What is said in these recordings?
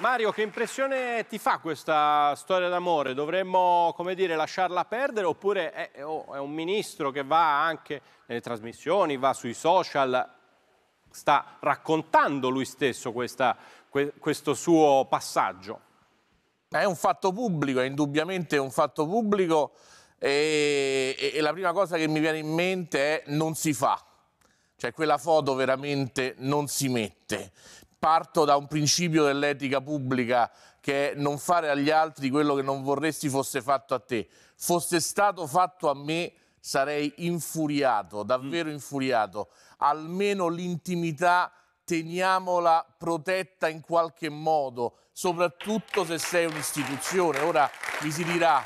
Mario, che impressione ti fa questa storia d'amore? Dovremmo, come dire, lasciarla perdere oppure è, oh, è, un ministro che va anche nelle trasmissioni, va sui social, sta raccontando lui stesso questa, que, questo suo passaggio? È un fatto pubblico, è indubbiamente un fatto pubblico e, e, e la prima cosa che mi viene in mente è non si fa cioè quella foto veramente non si mette, parto da un principio dell'etica pubblica che è non fare agli altri quello che non vorresti fosse fatto a te. Fosse stato fatto a me sarei infuriato, davvero mm. infuriato. Almeno l'intimità teniamola protetta in qualche modo, soprattutto se sei un'istituzione. Ora mi si dirà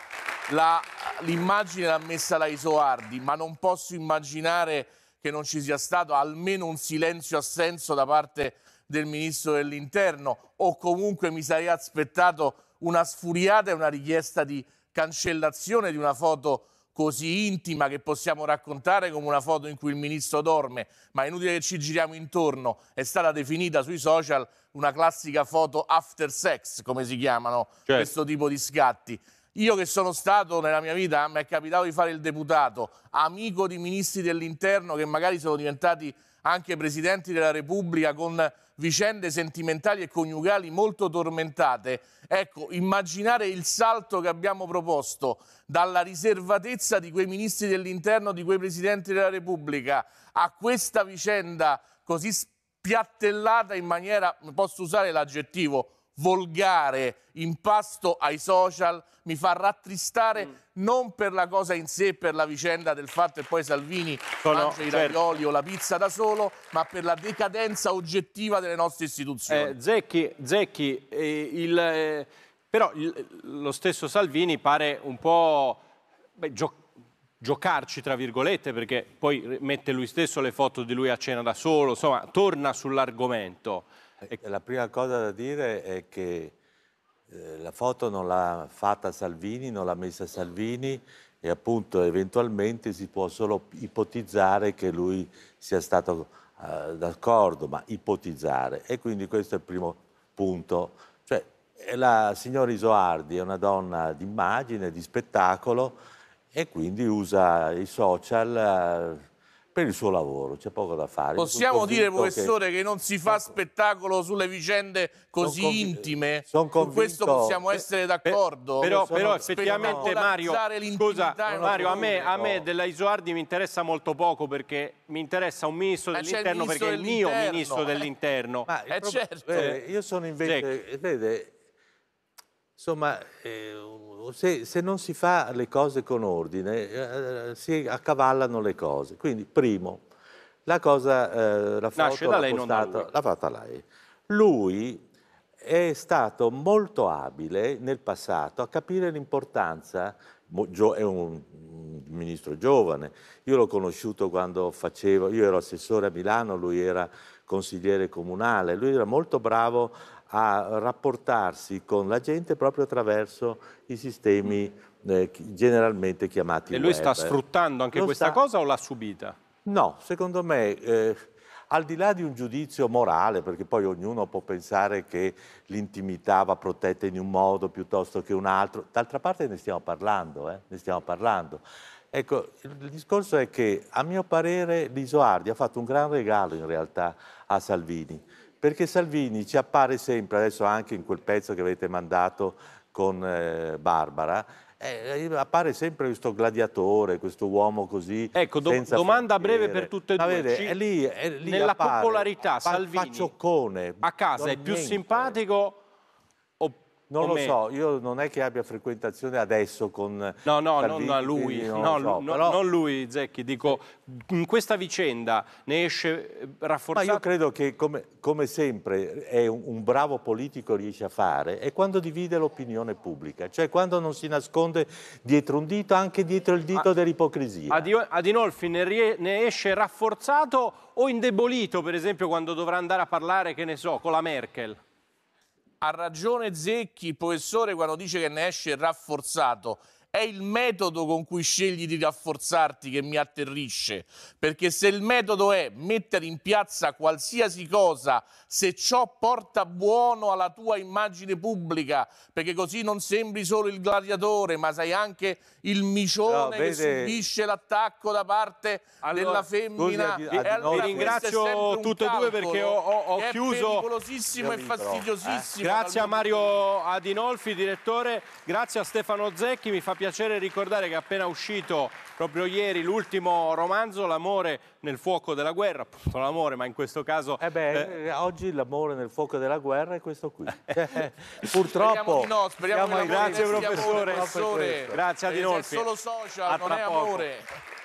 l'immagine l'ha messa la Isoardi, ma non posso immaginare che non ci sia stato almeno un silenzio assenso da parte del ministro dell'interno o comunque mi sarei aspettato una sfuriata e una richiesta di cancellazione di una foto così intima che possiamo raccontare come una foto in cui il ministro dorme, ma è inutile che ci giriamo intorno, è stata definita sui social una classica foto after sex, come si chiamano certo. questo tipo di scatti. Io che sono stato nella mia vita, mi è capitato di fare il deputato, amico di ministri dell'interno che magari sono diventati anche presidenti della Repubblica con vicende sentimentali e coniugali molto tormentate. Ecco, immaginare il salto che abbiamo proposto dalla riservatezza di quei ministri dell'interno, di quei presidenti della Repubblica, a questa vicenda così spiattellata in maniera, posso usare l'aggettivo, volgare impasto ai social mi fa rattristare mm. non per la cosa in sé, per la vicenda del fatto che poi Salvini Sono, mangia i certo. ravioli o la pizza da solo, ma per la decadenza oggettiva delle nostre istituzioni. Eh, Zecchi, Zecchi eh, il, eh, però il, lo stesso Salvini pare un po' beh, gio giocarci, tra virgolette, perché poi mette lui stesso le foto di lui a cena da solo, insomma, torna sull'argomento. Eh, ecco. La prima cosa da dire è che eh, la foto non l'ha fatta Salvini, non l'ha messa Salvini e appunto eventualmente si può solo ipotizzare che lui sia stato eh, d'accordo, ma ipotizzare. E quindi questo è il primo punto. Cioè, la signora Isoardi è una donna d'immagine, di spettacolo e quindi usa i social. Eh, per il suo lavoro, c'è poco da fare. Possiamo dire, professore, che... che... non si fa spettacolo sulle vicende così son intime? Sono convinto. Su questo possiamo essere d'accordo? Per, però, però effettivamente Mario, scusa, Mario a me, a me della Isoardi mi interessa molto poco perché mi interessa un ministro dell'interno perché è il mio ministro eh. dell'interno. Ma eh, certo. Eh, eh, io sono invece, Jack. vede, insomma... Eh, se, se, non si fa le cose con ordine, eh, eh, si accavallano le cose. Quindi, primo, la cosa, eh, la foto l'ha postata, l'ha fatta lei. Lui è stato molto abile nel passato a capire l'importanza è un ministro giovane, io l'ho conosciuto quando facevo, io ero assessore a Milano, lui era consigliere comunale, lui era molto bravo a rapportarsi con la gente proprio attraverso i sistemi mm. eh, generalmente chiamati E lui web. sta sfruttando anche Lo questa sta... cosa o l'ha subita? No, secondo me... Eh, al di là di un giudizio morale, perché poi ognuno può pensare che l'intimità va protetta in un modo piuttosto che un altro, d'altra parte ne stiamo parlando, eh? ne stiamo parlando. Ecco, il discorso è che a mio parere Lisoardi ha fatto un gran regalo in realtà a Salvini, perché Salvini ci appare sempre, adesso anche in quel pezzo che avete mandato con eh, Barbara, eh, eh appare sempre questo gladiatore, questo uomo così. Ecco, do domanda frontiere. breve per tutte e due. Vede, è lì, è lì Nella appare, popolarità, appare, Salvini a casa è più simpatico non lo so, io non è che abbia frequentazione adesso con... No, no, Salvini, non lui, non, no, so, no, però... non lui Zecchi, dico, in questa vicenda ne esce rafforzato... Eh, Ma io credo che come, come sempre un, un, bravo politico riesce a fare è quando divide l'opinione pubblica, cioè quando non si nasconde dietro un dito, anche dietro il dito dell'ipocrisia. Adinolfi ne, ne esce rafforzato o indebolito, per esempio, quando dovrà andare a parlare, che ne so, con la Merkel? Ha ragione Zecchi, professore, quando dice che ne esce rafforzato è il metodo con cui scegli di rafforzarti che mi atterrisce, perché se il metodo è mettere in piazza qualsiasi cosa, se ciò porta buono alla tua immagine pubblica, perché così non sembri solo il gladiatore, ma sei anche il micione no, che subisce l'attacco da parte allora, della femmina. Scusi, ad, ad, allora vi ringrazio tutti e due perché ho, ho, ho è chiuso. È pericolosissimo e eh. fastidiosissimo. Eh. Grazie a Mario Adinolfi, direttore, grazie a Stefano Zecchi, mi fa piacere piacere ricordare che è appena uscito proprio ieri l'ultimo romanzo, L'amore nel fuoco della guerra, appunto l'amore, ma in questo caso... Eh beh, eh... eh oggi l'amore nel fuoco della guerra è questo qui. Eh, purtroppo... Speriamo no, speriamo, di speriamo grazie professore. professore. Grazie ad Inolfi. È solo social, a non è amore. Poco.